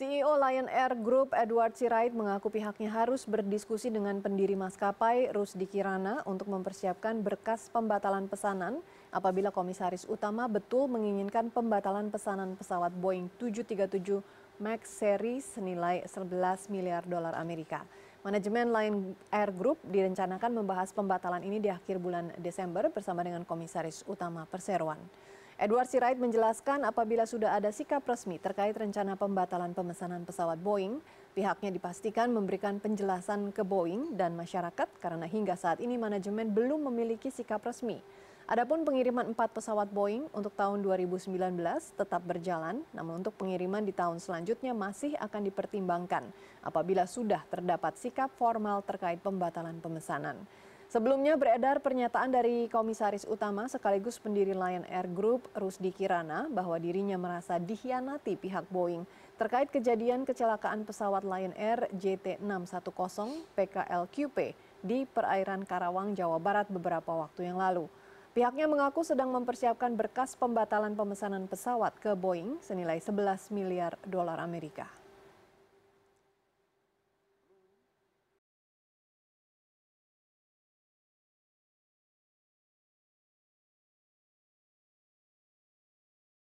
CEO Lion Air Group Edward Sirait mengaku pihaknya harus berdiskusi dengan pendiri maskapai Rusdi Kirana untuk mempersiapkan berkas pembatalan pesanan apabila komisaris utama betul menginginkan pembatalan pesanan pesawat Boeing 737 MAX seri senilai 11 miliar dolar Amerika. Manajemen Lion Air Group direncanakan membahas pembatalan ini di akhir bulan Desember bersama dengan komisaris utama Perseroan. Edward Sirait menjelaskan apabila sudah ada sikap resmi terkait rencana pembatalan pemesanan pesawat Boeing, pihaknya dipastikan memberikan penjelasan ke Boeing dan masyarakat karena hingga saat ini manajemen belum memiliki sikap resmi. Adapun pengiriman empat pesawat Boeing untuk tahun 2019 tetap berjalan, namun untuk pengiriman di tahun selanjutnya masih akan dipertimbangkan apabila sudah terdapat sikap formal terkait pembatalan pemesanan. Sebelumnya beredar pernyataan dari Komisaris Utama sekaligus pendiri Lion Air Group, Rusdi Kirana, bahwa dirinya merasa dihianati pihak Boeing terkait kejadian kecelakaan pesawat Lion Air JT610 PKLQP di perairan Karawang, Jawa Barat beberapa waktu yang lalu. Pihaknya mengaku sedang mempersiapkan berkas pembatalan pemesanan pesawat ke Boeing senilai 11 miliar dolar Amerika.